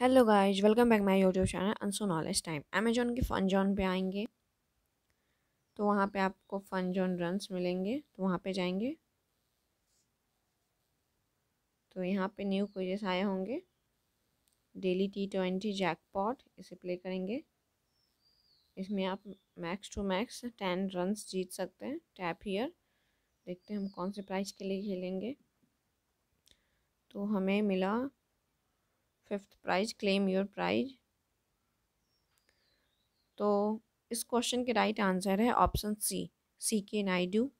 hello guys welcome back my YouTube channel अनसो knowledge time Amazon के fun zone पे आएंगे तो वहाँ पे आपको फन जोन रन्स मिलेंगे तो वहाँ पे जाएंगे तो यहाँ पे न्यू क्विजेस आए होंगे डेली टी ट्वेंटी पॉट इसे प्ले करेंगे इसमें आप max to max ten runs जीत सकते हैं टैप हीयर देखते हैं हम कौन से प्राइज के लिए खेलेंगे तो हमें मिला fifth prize claim your prize तो इस क्वेश्चन के राइट आंसर है option C C K Nayudu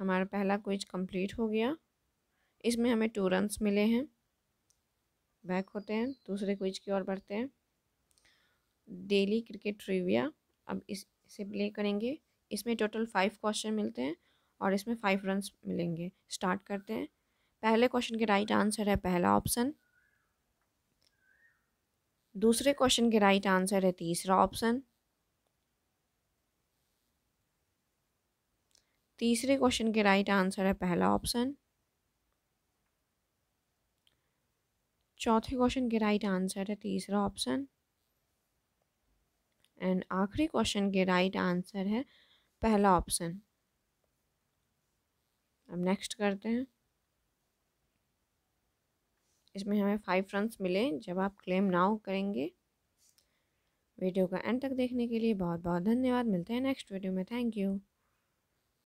हमारा पहला क्विज कंप्लीट हो गया इसमें हमें टू रन्स मिले हैं बैक होते हैं दूसरे क्विज की ओर बढ़ते हैं डेली क्रिकेट ट्रिविया अब इस इसे प्ले करेंगे इसमें टोटल फाइव क्वेश्चन मिलते हैं और इसमें फाइव रन्स मिलेंगे स्टार्ट करते हैं पहले क्वेश्चन के राइट आंसर है पहला ऑप्शन दूसरे क्वेश्चन के राइट आंसर है तीसरा ऑप्शन तीसरे क्वेश्चन के राइट आंसर है पहला ऑप्शन चौथे क्वेश्चन के राइट आंसर है तीसरा ऑप्शन एंड आखिरी क्वेश्चन के राइट आंसर है पहला ऑप्शन अब नेक्स्ट करते हैं इसमें हमें फाइव रन मिले जब आप क्लेम नाउ करेंगे वीडियो का एंड तक देखने के लिए बहुत बहुत धन्यवाद मिलते हैं नेक्स्ट वीडियो में थैंक यू